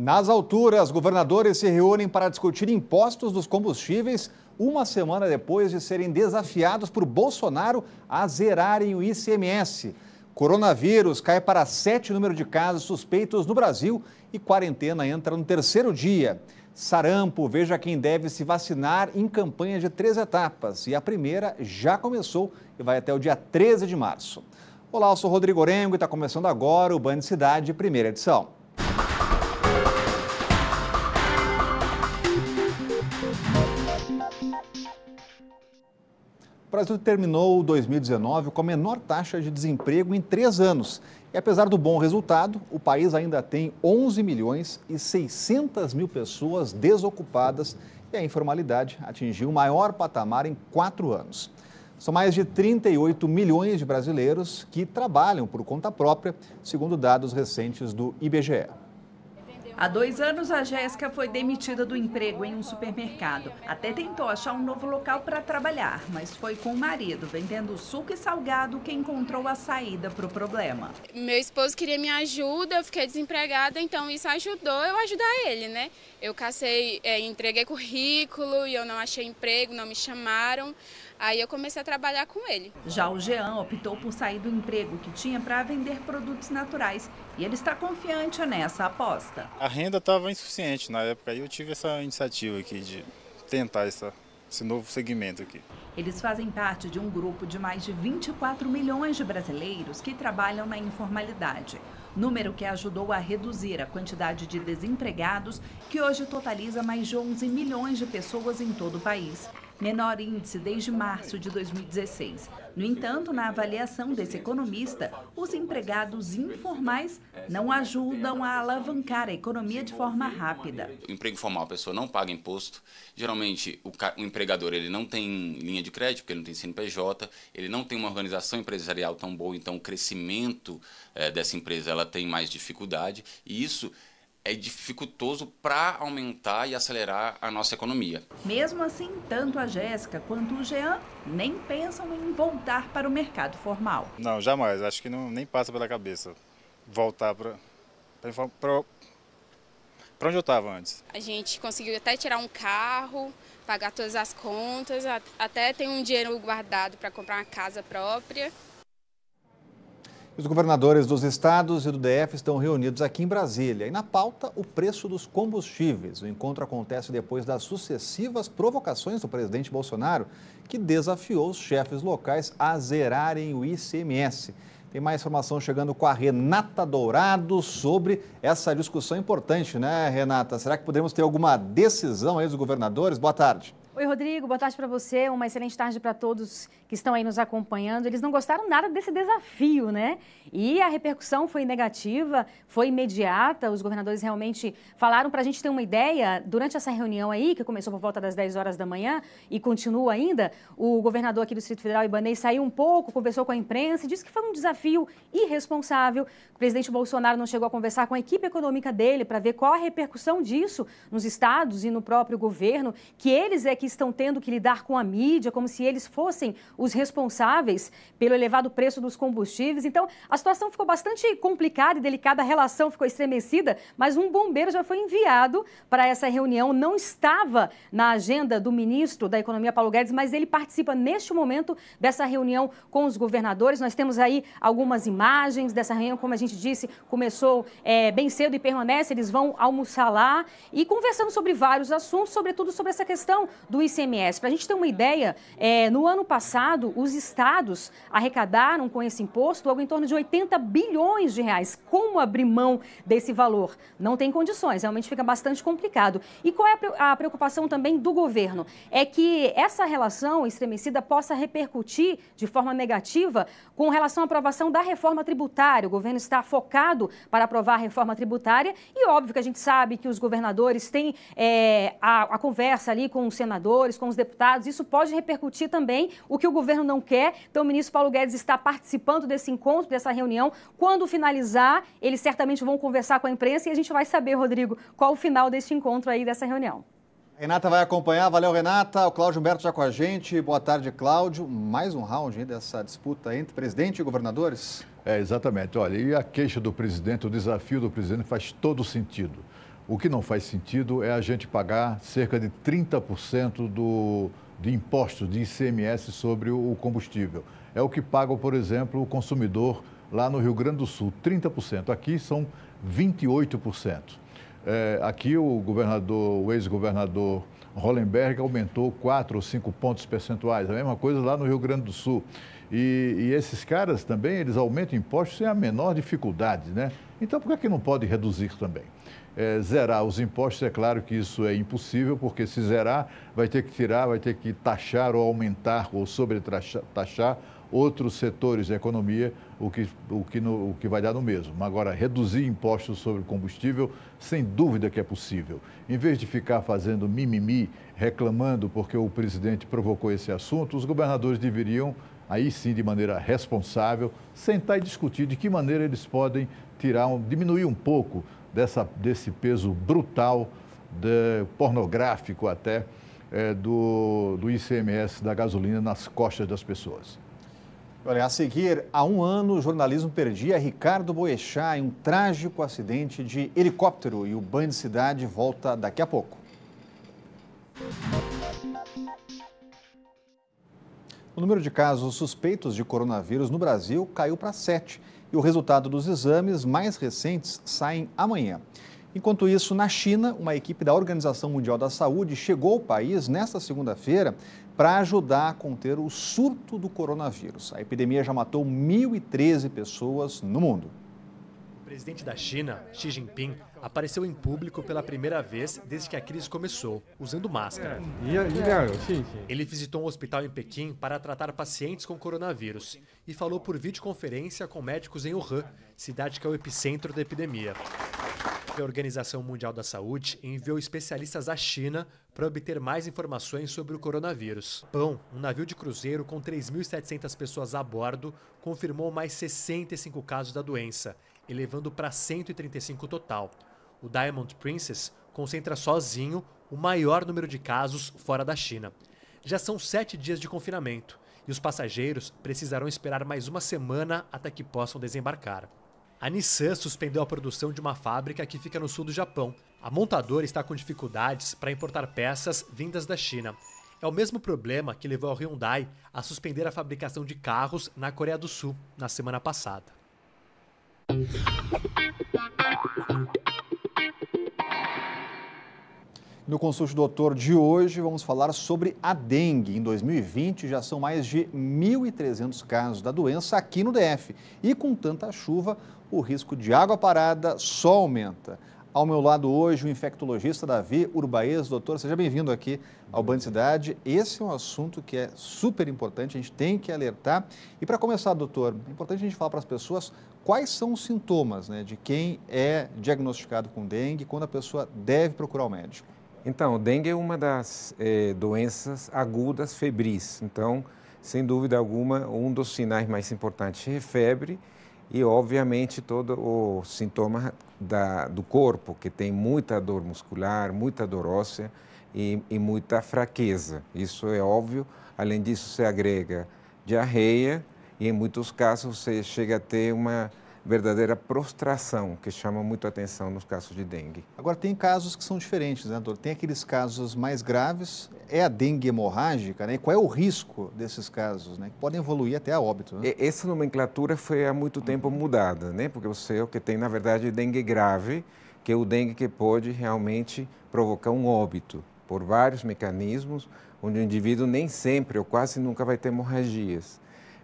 Nas alturas, governadores se reúnem para discutir impostos dos combustíveis uma semana depois de serem desafiados por Bolsonaro a zerarem o ICMS. Coronavírus cai para sete número de casos suspeitos no Brasil e quarentena entra no terceiro dia. Sarampo, veja quem deve se vacinar em campanha de três etapas. E a primeira já começou e vai até o dia 13 de março. Olá, eu sou Rodrigo Orengo e está começando agora o Band Cidade, primeira edição. O Brasil terminou 2019 com a menor taxa de desemprego em três anos. E apesar do bom resultado, o país ainda tem 11 milhões e 600 mil pessoas desocupadas e a informalidade atingiu o maior patamar em quatro anos. São mais de 38 milhões de brasileiros que trabalham por conta própria, segundo dados recentes do IBGE. Há dois anos, a Jéssica foi demitida do emprego em um supermercado. Até tentou achar um novo local para trabalhar, mas foi com o marido, vendendo suco e salgado, que encontrou a saída para o problema. Meu esposo queria minha ajuda, eu fiquei desempregada, então isso ajudou eu ajudar ele, né? Eu cacei, é, entreguei currículo e eu não achei emprego, não me chamaram. Aí eu comecei a trabalhar com ele. Já o Jean optou por sair do emprego que tinha para vender produtos naturais e ele está confiante nessa aposta. A renda estava insuficiente na época e eu tive essa iniciativa aqui de tentar essa, esse novo segmento aqui. Eles fazem parte de um grupo de mais de 24 milhões de brasileiros que trabalham na informalidade. Número que ajudou a reduzir a quantidade de desempregados, que hoje totaliza mais de 11 milhões de pessoas em todo o país menor índice desde março de 2016. No entanto, na avaliação desse economista, os empregados informais não ajudam a alavancar a economia de forma rápida. O emprego formal, a pessoa não paga imposto. Geralmente, o, empregador ele não tem linha de crédito, porque ele não tem CNPJ, ele não tem uma organização empresarial tão boa, então o crescimento eh, dessa empresa ela tem mais dificuldade. E isso é dificultoso para aumentar e acelerar a nossa economia. Mesmo assim, tanto a Jéssica quanto o Jean nem pensam em voltar para o mercado formal. Não, jamais. Acho que não, nem passa pela cabeça voltar para para onde eu estava antes. A gente conseguiu até tirar um carro, pagar todas as contas, até tem um dinheiro guardado para comprar uma casa própria. Os governadores dos estados e do DF estão reunidos aqui em Brasília. E na pauta, o preço dos combustíveis. O encontro acontece depois das sucessivas provocações do presidente Bolsonaro, que desafiou os chefes locais a zerarem o ICMS. Tem mais informação chegando com a Renata Dourado sobre essa discussão importante, né, Renata? Será que poderemos ter alguma decisão aí dos governadores? Boa tarde. Oi, Rodrigo, boa tarde para você. Uma excelente tarde para todos que estão aí nos acompanhando. Eles não gostaram nada desse desafio, né? E a repercussão foi negativa, foi imediata. Os governadores realmente falaram para a gente ter uma ideia. Durante essa reunião aí, que começou por volta das 10 horas da manhã e continua ainda, o governador aqui do Distrito Federal, Ibanez, saiu um pouco, conversou com a imprensa e disse que foi um desafio irresponsável. O presidente Bolsonaro não chegou a conversar com a equipe econômica dele para ver qual a repercussão disso nos estados e no próprio governo, que eles é que estão tendo que lidar com a mídia, como se eles fossem os responsáveis pelo elevado preço dos combustíveis. Então, a situação ficou bastante complicada e delicada, a relação ficou estremecida, mas um bombeiro já foi enviado para essa reunião. Não estava na agenda do ministro da Economia, Paulo Guedes, mas ele participa neste momento dessa reunião com os governadores. Nós temos aí algumas imagens dessa reunião, como a gente disse, começou é, bem cedo e permanece. Eles vão almoçar lá e conversando sobre vários assuntos, sobretudo sobre essa questão do do ICMS. Para a gente ter uma ideia, é, no ano passado, os estados arrecadaram com esse imposto algo em torno de 80 bilhões de reais. Como abrir mão desse valor? Não tem condições, realmente fica bastante complicado. E qual é a preocupação também do governo? É que essa relação estremecida possa repercutir de forma negativa com relação à aprovação da reforma tributária. O governo está focado para aprovar a reforma tributária e óbvio que a gente sabe que os governadores têm é, a, a conversa ali com o senado senadores, com os deputados. Isso pode repercutir também o que o governo não quer. Então, o ministro Paulo Guedes está participando desse encontro, dessa reunião. Quando finalizar, eles certamente vão conversar com a imprensa e a gente vai saber, Rodrigo, qual o final deste encontro aí, dessa reunião. Renata vai acompanhar. Valeu, Renata. O Cláudio Humberto já com a gente. Boa tarde, Cláudio. Mais um round dessa disputa entre presidente e governadores? É, exatamente. Olha, e a queixa do presidente, o desafio do presidente faz todo sentido. O que não faz sentido é a gente pagar cerca de 30% do, de impostos de ICMS sobre o combustível. É o que paga, por exemplo, o consumidor lá no Rio Grande do Sul, 30%. Aqui são 28%. É, aqui o governador, o ex-governador Hollenberg aumentou 4 ou 5 pontos percentuais. A mesma coisa lá no Rio Grande do Sul. E, e, esses caras também, eles aumentam impostos sem a menor dificuldade, né? Então, por que, é que não pode reduzir também? É, zerar os impostos, é claro que isso é impossível, porque se zerar, vai ter que tirar, vai ter que taxar ou aumentar ou sobretaxar outros setores da economia, o que, o que, no, o que vai dar no mesmo. Agora, reduzir impostos sobre combustível, sem dúvida que é possível. Em vez de ficar fazendo mimimi, reclamando porque o presidente provocou esse assunto, os governadores deveriam, aí sim, de maneira responsável, sentar e discutir de que maneira eles podem tirar, um, diminuir um pouco dessa, desse peso brutal, de, pornográfico até, é, do, do ICMS da gasolina nas costas das pessoas. Olha, a seguir, há um ano, o jornalismo perdia Ricardo Boechat em um trágico acidente de helicóptero e o Banho de Cidade volta daqui a pouco. O número de casos suspeitos de coronavírus no Brasil caiu para sete e o resultado dos exames mais recentes saem amanhã. Enquanto isso, na China, uma equipe da Organização Mundial da Saúde chegou ao país nesta segunda-feira para ajudar a conter o surto do coronavírus. A epidemia já matou 1.013 pessoas no mundo. O presidente da China, Xi Jinping, apareceu em público pela primeira vez desde que a crise começou, usando máscara. Ele visitou um hospital em Pequim para tratar pacientes com coronavírus e falou por videoconferência com médicos em Wuhan, cidade que é o epicentro da epidemia. A Organização Mundial da Saúde enviou especialistas à China para obter mais informações sobre o coronavírus. Pão, um navio de cruzeiro com 3.700 pessoas a bordo, confirmou mais 65 casos da doença, elevando para 135 total. O Diamond Princess concentra sozinho o maior número de casos fora da China. Já são sete dias de confinamento e os passageiros precisarão esperar mais uma semana até que possam desembarcar. A Nissan suspendeu a produção de uma fábrica que fica no sul do Japão. A montadora está com dificuldades para importar peças vindas da China. É o mesmo problema que levou a Hyundai a suspender a fabricação de carros na Coreia do Sul na semana passada. No Consulte Doutor de hoje, vamos falar sobre a dengue. Em 2020, já são mais de 1.300 casos da doença aqui no DF. E com tanta chuva, o risco de água parada só aumenta. Ao meu lado hoje, o infectologista Davi Urbaez. Doutor, seja bem-vindo aqui ao Band Cidade. Esse é um assunto que é super importante, a gente tem que alertar. E para começar, doutor, é importante a gente falar para as pessoas quais são os sintomas né, de quem é diagnosticado com dengue, quando a pessoa deve procurar o médico. Então, o dengue é uma das eh, doenças agudas febris. Então, sem dúvida alguma, um dos sinais mais importantes é febre e, obviamente, todo o sintoma da, do corpo, que tem muita dor muscular, muita dor óssea e, e muita fraqueza. Isso é óbvio. Além disso, se agrega diarreia e, em muitos casos, você chega a ter uma verdadeira prostração, que chama muito atenção nos casos de dengue. Agora, tem casos que são diferentes, né, doutor? Tem aqueles casos mais graves, é a dengue hemorrágica, né? E qual é o risco desses casos, né? Que podem evoluir até a óbito, né? Essa nomenclatura foi há muito tempo mudada, né? Porque você é o que tem, na verdade, dengue grave, que é o dengue que pode realmente provocar um óbito por vários mecanismos, onde o indivíduo nem sempre ou quase nunca vai ter hemorragias.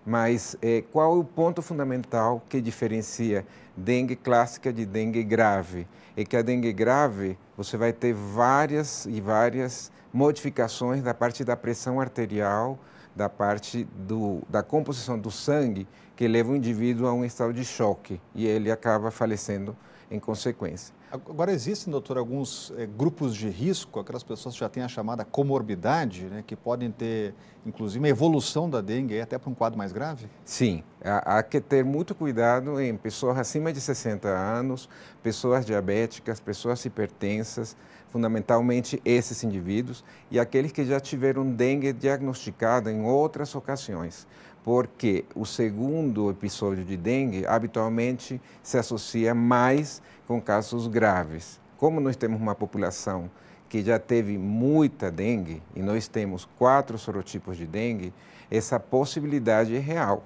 Mas é, qual é o ponto fundamental que diferencia dengue clássica de dengue grave? É que a dengue grave você vai ter várias e várias modificações da parte da pressão arterial, da parte do, da composição do sangue que leva o indivíduo a um estado de choque e ele acaba falecendo em consequência. Agora, existem, doutor, alguns é, grupos de risco, aquelas pessoas que já têm a chamada comorbidade, né, que podem ter, inclusive, uma evolução da dengue até para um quadro mais grave? Sim, há, que ter muito cuidado em pessoas acima de 60 anos, pessoas diabéticas, pessoas hipertensas, fundamentalmente esses indivíduos e aqueles que já tiveram dengue diagnosticada em outras ocasiões porque o segundo episódio de dengue habitualmente se associa mais com casos graves. Como nós temos uma população que já teve muita dengue e nós temos quatro sorotipos de dengue, essa possibilidade é real.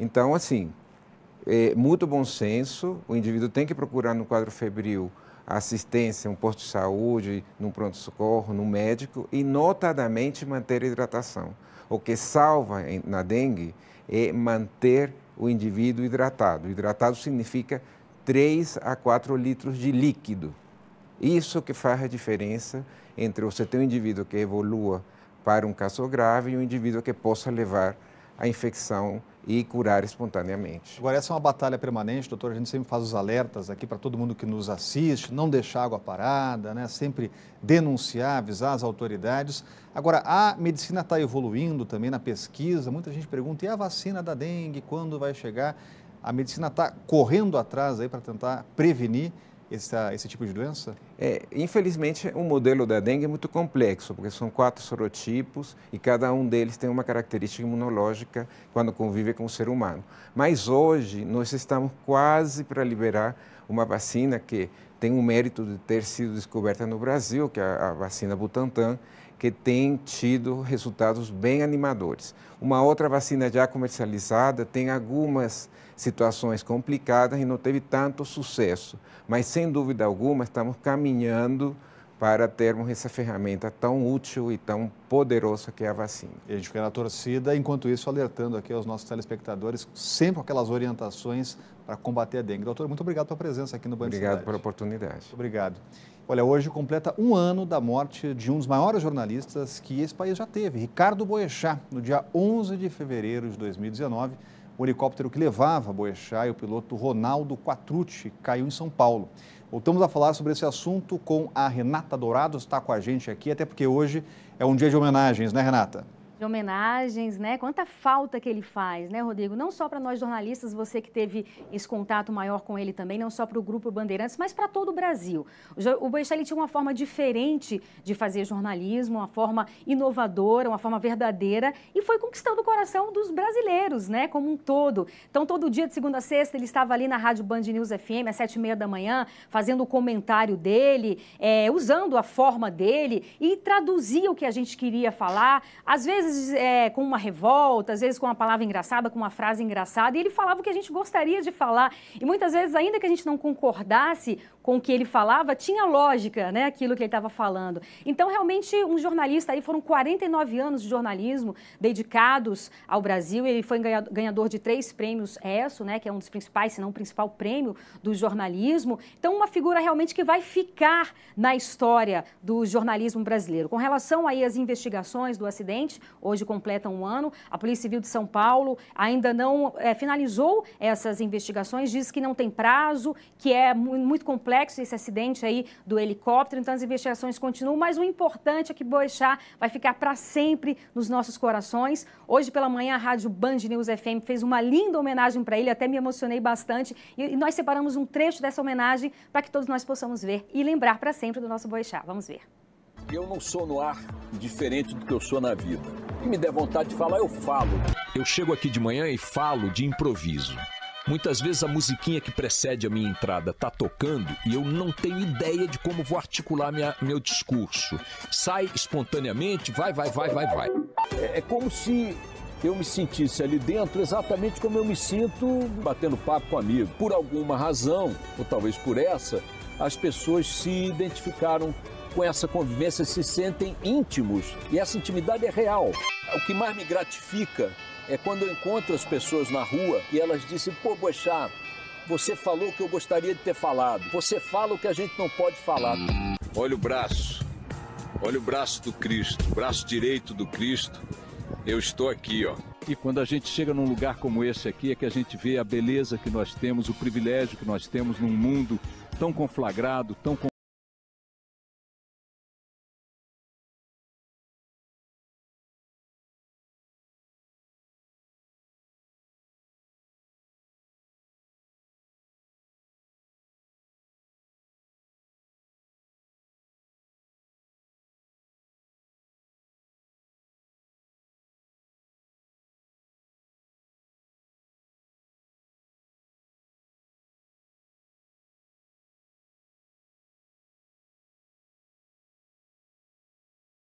Então, assim, é muito bom senso, o indivíduo tem que procurar no quadro febril assistência, um posto de saúde, num pronto-socorro, num médico e, notadamente, manter a hidratação. O que salva na dengue é manter o indivíduo hidratado. Hidratado significa 3 a 4 litros de líquido. Isso que faz a diferença entre você ter um indivíduo que evolua para um caso grave e um indivíduo que possa levar a infecção e curar espontaneamente. Agora, essa é uma batalha permanente, doutor. A gente sempre faz os alertas aqui para todo mundo que nos assiste, não deixar água parada, né? sempre denunciar, avisar as autoridades. Agora, a medicina está evoluindo também na pesquisa. Muita gente pergunta, e a vacina da dengue, quando vai chegar? A medicina está correndo atrás aí para tentar prevenir essa, esse tipo de doença? É, infelizmente, o modelo da dengue é muito complexo, porque são quatro sorotipos e cada um deles tem uma característica imunológica quando convive com o ser humano. Mas hoje, nós estamos quase para liberar uma vacina que tem o mérito de ter sido descoberta no Brasil, que é a vacina Butantan, que tem tido resultados bem animadores. Uma outra vacina já comercializada tem algumas situações complicadas e não teve tanto sucesso. Mas, sem dúvida alguma, estamos caminhando para termos essa ferramenta tão útil e tão poderosa que é a vacina. E a gente fica na torcida, enquanto isso, alertando aqui aos nossos telespectadores, sempre aquelas orientações para combater a dengue. Doutor, muito obrigado pela presença aqui no Banco Obrigado pela oportunidade. Muito obrigado. Olha, hoje completa um ano da morte de um dos maiores jornalistas que esse país já teve, Ricardo Boechat, no dia 11 de fevereiro de 2019. O helicóptero que levava Boechat e o piloto Ronaldo Quatrucci caiu em São Paulo. Voltamos a falar sobre esse assunto com a Renata Dourado, está com a gente aqui, até porque hoje é um dia de homenagens, né, Renata? de homenagens, né? Quanta falta que ele faz, né, Rodrigo? Não só para nós jornalistas, você que teve esse contato maior com ele também, não só para o Grupo Bandeirantes, mas para todo o Brasil. O Boechat, tinha uma forma diferente de fazer jornalismo, uma forma inovadora, uma forma verdadeira, e foi conquistando o coração dos brasileiros, né, como um todo. Então, todo dia, de segunda a sexta, ele estava ali na Rádio Band News FM, às sete e meia da manhã, fazendo o comentário dele, é, usando a forma dele e traduzia o que a gente queria falar. Às vezes, vezes é, com uma revolta, às vezes com uma palavra engraçada, com uma frase engraçada, e ele falava o que a gente gostaria de falar. E muitas vezes, ainda que a gente não concordasse com o que ele falava, tinha lógica, né, aquilo que ele estava falando. Então, realmente, um jornalista aí, foram 49 anos de jornalismo dedicados ao Brasil, ele foi ganhador de três prêmios ESSO, né, que é um dos principais, se não o principal prêmio do jornalismo. Então, uma figura realmente que vai ficar na história do jornalismo brasileiro. Com relação aí às investigações do acidente, hoje completa um ano. A Polícia Civil de São Paulo ainda não é, finalizou essas investigações, diz que não tem prazo, que é muito complexo esse acidente aí do helicóptero, então as investigações continuam, mas o importante é que Boixá vai ficar para sempre nos nossos corações. Hoje pela manhã a Rádio Band News FM fez uma linda homenagem para ele, até me emocionei bastante, e nós separamos um trecho dessa homenagem para que todos nós possamos ver e lembrar para sempre do nosso Boixá. Vamos ver. Eu não sou no ar diferente do que eu sou na vida. Se me der vontade de falar, eu falo. Eu chego aqui de manhã e falo de improviso. Muitas vezes a musiquinha que precede a minha entrada tá tocando e eu não tenho ideia de como vou articular minha, meu discurso. Sai espontaneamente, vai, vai, vai, vai, vai. É, é como se eu me sentisse ali dentro exatamente como eu me sinto batendo papo com amigo. Por alguma razão, ou talvez por essa, as pessoas se identificaram com essa convivência se sentem íntimos e essa intimidade é real. O que mais me gratifica é quando eu encontro as pessoas na rua e elas dizem: pô, Boixá, você falou o que eu gostaria de ter falado, você fala o que a gente não pode falar. Olha o braço, olha o braço do Cristo, o braço direito do Cristo. Eu estou aqui, ó. E quando a gente chega num lugar como esse aqui, é que a gente vê a beleza que nós temos, o privilégio que nós temos num mundo tão conflagrado, tão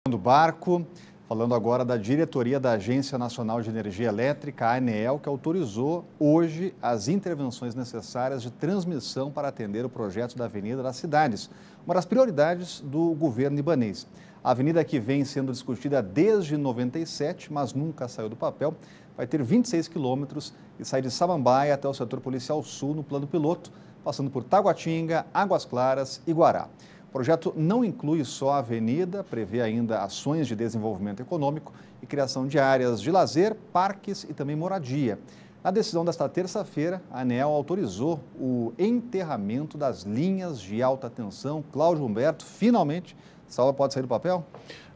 do barco, falando agora da diretoria da Agência Nacional de Energia Elétrica, a ANEEL, que autorizou hoje as intervenções necessárias de transmissão para atender o projeto da Avenida das Cidades, uma das prioridades do governo libanês. A avenida que vem sendo discutida desde 97, mas nunca saiu do papel, vai ter 26 quilômetros e sai de Samambaia até o setor policial sul no plano piloto, passando por Taguatinga, Águas Claras e Guará. O projeto não inclui só a avenida, prevê ainda ações de desenvolvimento econômico e criação de áreas de lazer, parques e também moradia. Na decisão desta terça-feira, a ANEL autorizou o enterramento das linhas de alta tensão. Cláudio Humberto, finalmente, salva pode sair do papel?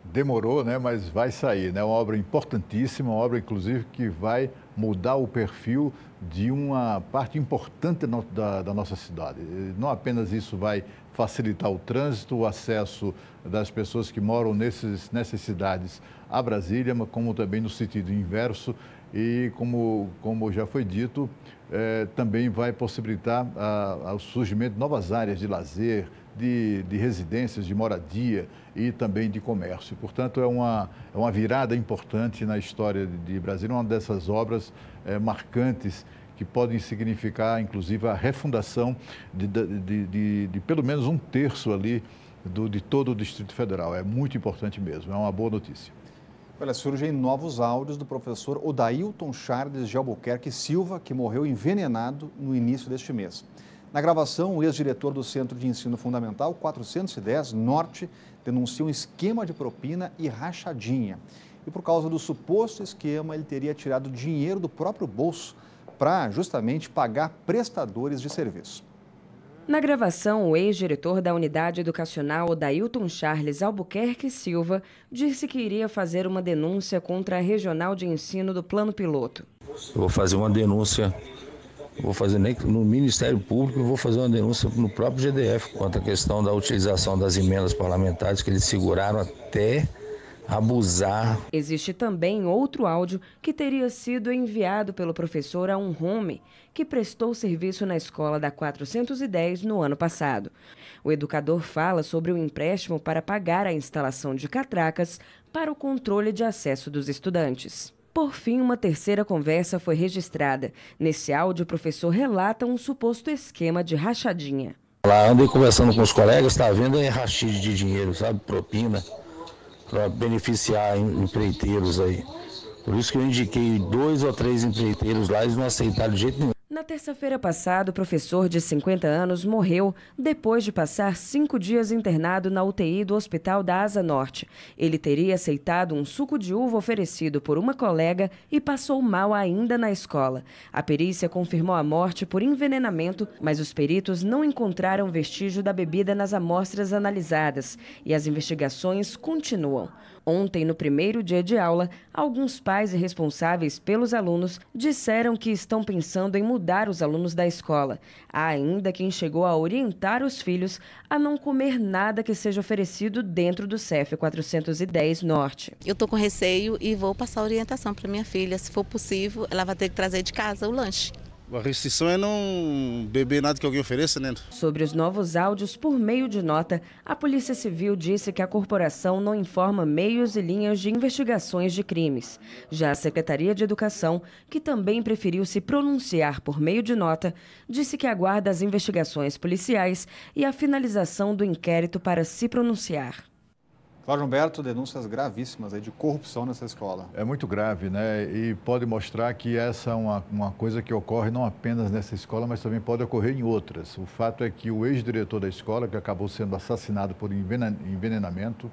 Demorou, né? mas vai sair. É né? uma obra importantíssima, uma obra, inclusive, que vai mudar o perfil de uma parte importante da, da nossa cidade. Não apenas isso vai facilitar o trânsito, o acesso das pessoas que moram nesses, nessas cidades a Brasília, como também no sentido inverso. E, como, como já foi dito, eh, também vai possibilitar ah, ah, o surgimento de novas áreas de lazer, de, de, residências, de moradia e também de comércio. Portanto, é uma, é uma virada importante na história de, de Brasília, uma dessas obras eh, marcantes que podem significar, inclusive, a refundação de, de, de, de pelo menos um terço ali do, de todo o Distrito Federal. É muito importante mesmo, é uma boa notícia. Olha, surgem novos áudios do professor Odailton Charles de Albuquerque Silva, que morreu envenenado no início deste mês. Na gravação, o ex-diretor do Centro de Ensino Fundamental 410 Norte denuncia um esquema de propina e rachadinha. E por causa do suposto esquema, ele teria tirado dinheiro do próprio bolso para justamente pagar prestadores de serviço. Na gravação, o ex-diretor da unidade educacional Dailton Charles Albuquerque Silva disse que iria fazer uma denúncia contra a regional de ensino do plano piloto. Eu vou fazer uma denúncia, vou fazer nem no Ministério Público, vou fazer uma denúncia no próprio GDF quanto à questão da utilização das emendas parlamentares que eles seguraram até abusar. Existe também outro áudio que teria sido enviado pelo professor a um home que prestou serviço na escola da 410 no ano passado. O educador fala sobre o empréstimo para pagar a instalação de catracas para o controle de acesso dos estudantes. Por fim, uma terceira conversa foi registrada. Nesse áudio, o professor relata um suposto esquema de rachadinha. Lá andei conversando com os colegas, está vendo é rachide de dinheiro, sabe? Propina para beneficiar empreiteiros aí. Por isso que eu indiquei dois ou três empreiteiros lá, eles não aceitaram de jeito nenhum terça-feira passada, o professor de 50 anos morreu depois de passar cinco dias internado na UTI do Hospital da Asa Norte. Ele teria aceitado um suco de uva oferecido por uma colega e passou mal ainda na escola. A perícia confirmou a morte por envenenamento, mas os peritos não encontraram vestígio da bebida nas amostras analisadas e as investigações continuam. Ontem, no primeiro dia de aula, alguns pais e responsáveis pelos alunos disseram que estão pensando em mudar os alunos da escola. Há ainda quem chegou a orientar os filhos a não comer nada que seja oferecido dentro do CEF 410 Norte. Eu estou com receio e vou passar orientação para minha filha. Se for possível, ela vai ter que trazer de casa o lanche. A restrição é não beber nada que alguém ofereça, né? Sobre os novos áudios, por meio de nota, a Polícia Civil disse que a corporação não informa meios e linhas de investigações de crimes. Já a Secretaria de Educação, que também preferiu se pronunciar por meio de nota, disse que aguarda as investigações policiais e a finalização do inquérito para se pronunciar. Cláudio Humberto, denúncias gravíssimas aí de corrupção nessa escola. É muito grave, né? E pode mostrar que essa é uma, uma coisa que ocorre não apenas nessa escola, mas também pode ocorrer em outras. O fato é que o ex-diretor da escola, que acabou sendo assassinado por envenenamento,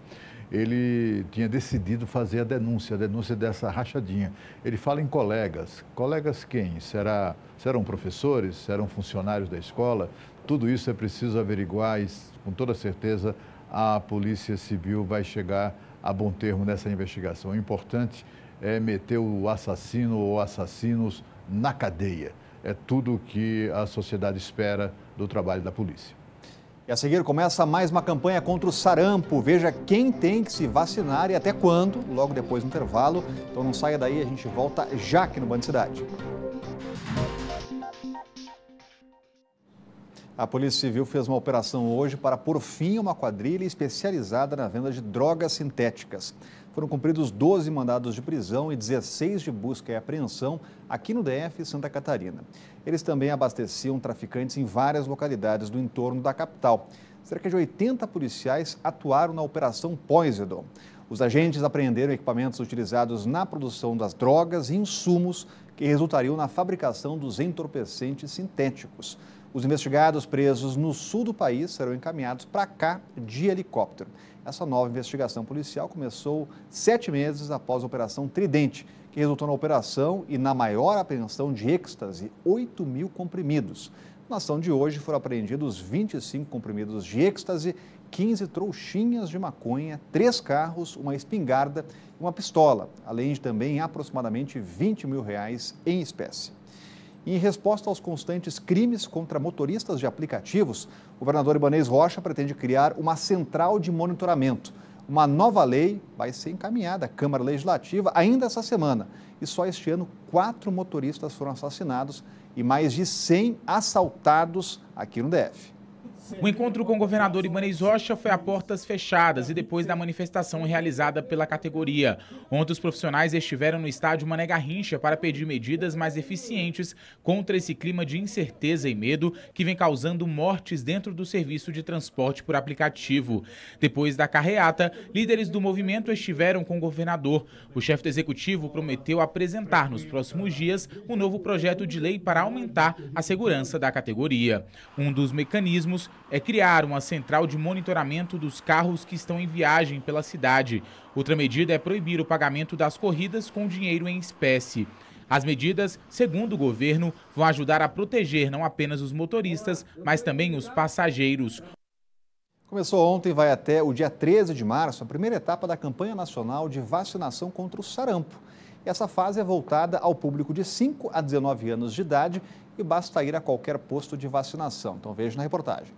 ele tinha decidido fazer a denúncia, a denúncia dessa rachadinha. Ele fala em colegas. Colegas quem? Será, serão professores? Serão funcionários da escola? Tudo isso é preciso averiguar e, com toda certeza, a Polícia Civil vai chegar a bom termo nessa investigação. O importante é meter o assassino ou assassinos na cadeia. É tudo o que a sociedade espera do trabalho da polícia. E a seguir começa mais uma campanha contra o sarampo. Veja quem tem que se vacinar e até quando, logo depois do intervalo. Então não saia daí, a gente volta já aqui no Band Cidade. A Polícia Civil fez uma operação hoje para pôr fim a uma quadrilha especializada na venda de drogas sintéticas. Foram cumpridos 12 mandados de prisão e 16 de busca e apreensão aqui no DF e Santa Catarina. Eles também abasteciam traficantes em várias localidades do entorno da capital. Cerca de 80 policiais atuaram na Operação Poisedon. Os agentes apreenderam equipamentos utilizados na produção das drogas e insumos que resultariam na fabricação dos entorpecentes sintéticos. Os investigados presos no sul do país serão encaminhados para cá de helicóptero. Essa nova investigação policial começou sete meses após a Operação Tridente, que resultou na operação e na maior apreensão de êxtase, 8 mil comprimidos. Na ação de hoje foram apreendidos 25 comprimidos de êxtase, 15 trouxinhas de maconha, três carros, uma espingarda e uma pistola, além de também aproximadamente 20 mil reais em espécie. Em resposta aos constantes crimes contra motoristas de aplicativos, o governador Ibanez Rocha pretende criar uma central de monitoramento. Uma nova lei vai ser encaminhada à Câmara Legislativa ainda essa semana. E só este ano, quatro motoristas foram assassinados e mais de 100 assaltados aqui no DF. O encontro com o governador Ibanez Rocha foi a portas fechadas e depois da manifestação realizada pela categoria. Ontem os profissionais estiveram no estádio Mané Garrincha para pedir medidas mais eficientes contra esse clima de incerteza e medo que vem causando mortes dentro do serviço de transporte por aplicativo. Depois da carreata, líderes do movimento estiveram com o governador. O chefe do executivo prometeu apresentar nos próximos dias um novo projeto de lei para aumentar a segurança da categoria. Um dos mecanismos é criar uma central de monitoramento dos carros que estão em viagem pela cidade. Outra medida é proibir o pagamento das corridas com dinheiro em espécie. As medidas, segundo o governo, vão ajudar a proteger não apenas os motoristas, mas também os passageiros. Começou ontem e vai até o dia 13 de março a primeira etapa da campanha nacional de vacinação contra o sarampo. Essa fase é voltada ao público de 5 a 19 anos de idade e basta ir a qualquer posto de vacinação. Então veja na reportagem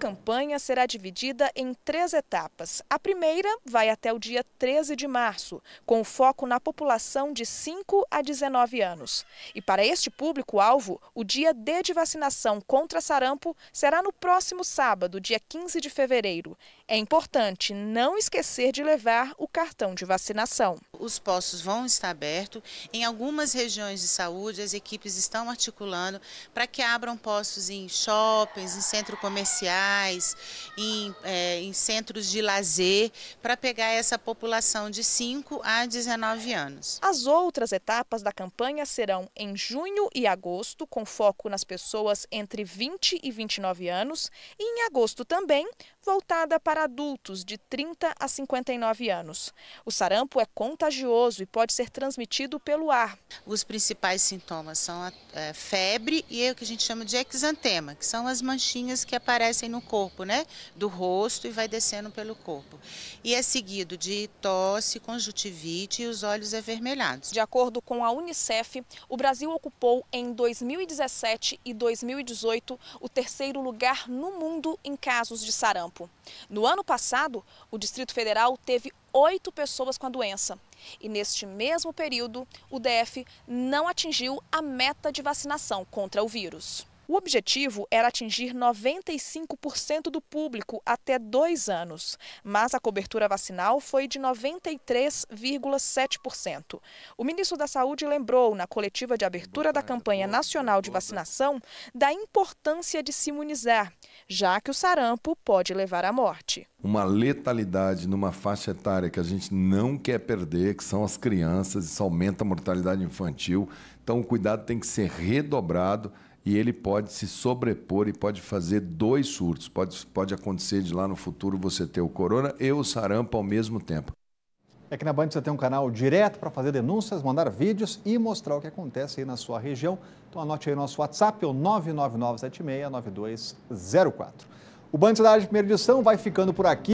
campanha será dividida em três etapas. A primeira vai até o dia 13 de março, com foco na população de 5 a 19 anos. E para este público-alvo, o dia D de vacinação contra sarampo será no próximo sábado, dia 15 de fevereiro. É importante não esquecer de levar o cartão de vacinação. Os postos vão estar abertos. Em algumas regiões de saúde, as equipes estão articulando para que abram postos em shoppings, em centro comercial em, é, em centros de lazer, para pegar essa população de 5 a 19 anos. As outras etapas da campanha serão em junho e agosto, com foco nas pessoas entre 20 e 29 anos, e em agosto também, voltada para adultos de 30 a 59 anos. O sarampo é contagioso e pode ser transmitido pelo ar. Os principais sintomas são a, a é, febre e é o que a gente chama de exantema, que são as manchinhas que aparecem no no corpo, né? Do rosto e vai descendo pelo corpo. E é seguido de tosse, conjuntivite e os olhos avermelhados. De acordo com a Unicef, o Brasil ocupou em 2017 e 2018 o terceiro lugar no mundo em casos de sarampo. No ano passado, o Distrito Federal teve oito pessoas com a doença. E neste mesmo período, o DF não atingiu a meta de vacinação contra o vírus. O objetivo era atingir 95% do público até dois anos, mas a cobertura vacinal foi de 93,7%. O ministro da Saúde lembrou, na coletiva de abertura da campanha nacional de vacinação, da importância de se imunizar, já que o sarampo pode levar à morte. Uma letalidade numa faixa etária que a gente não quer perder, que são as crianças, isso aumenta a mortalidade infantil. Então, o cuidado tem que ser redobrado e ele pode se sobrepor e pode fazer dois surtos. Pode, pode acontecer de lá no futuro você ter o corona e o sarampo ao mesmo tempo. É que na Band você tem um canal direto para fazer denúncias, mandar vídeos e mostrar o que acontece aí na sua região. Então anote aí nosso WhatsApp, é o 999769204. O Band Cidade Primeira Edição vai ficando por aqui.